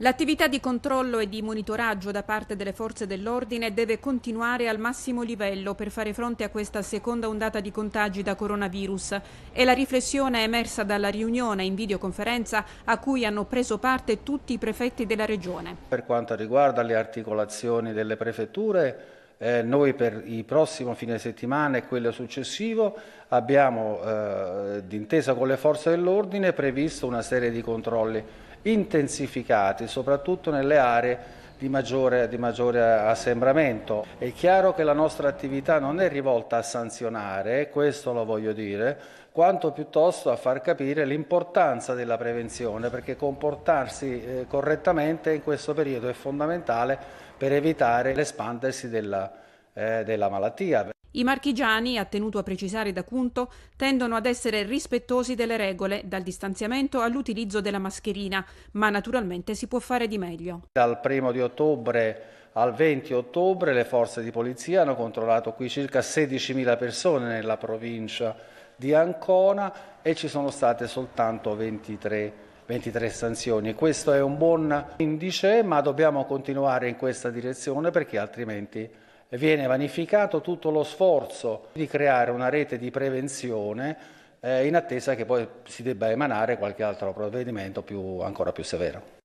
L'attività di controllo e di monitoraggio da parte delle forze dell'ordine deve continuare al massimo livello per fare fronte a questa seconda ondata di contagi da coronavirus È la riflessione emersa dalla riunione in videoconferenza a cui hanno preso parte tutti i prefetti della regione. Per quanto riguarda le articolazioni delle prefetture, eh, noi per il prossimo fine settimana e quello successivo abbiamo, eh, d'intesa con le forze dell'ordine, previsto una serie di controlli intensificati, soprattutto nelle aree di maggiore, di maggiore assembramento. È chiaro che la nostra attività non è rivolta a sanzionare, questo lo voglio dire, quanto piuttosto a far capire l'importanza della prevenzione, perché comportarsi eh, correttamente in questo periodo è fondamentale per evitare l'espandersi della, eh, della malattia. I marchigiani, ha tenuto a precisare da Cunto, tendono ad essere rispettosi delle regole, dal distanziamento all'utilizzo della mascherina, ma naturalmente si può fare di meglio. Dal primo di ottobre al 20 ottobre le forze di polizia hanno controllato qui circa 16.000 persone nella provincia di Ancona e ci sono state soltanto 23, 23 sanzioni. Questo è un buon indice, ma dobbiamo continuare in questa direzione perché altrimenti viene vanificato tutto lo sforzo di creare una rete di prevenzione eh, in attesa che poi si debba emanare qualche altro provvedimento più, ancora più severo.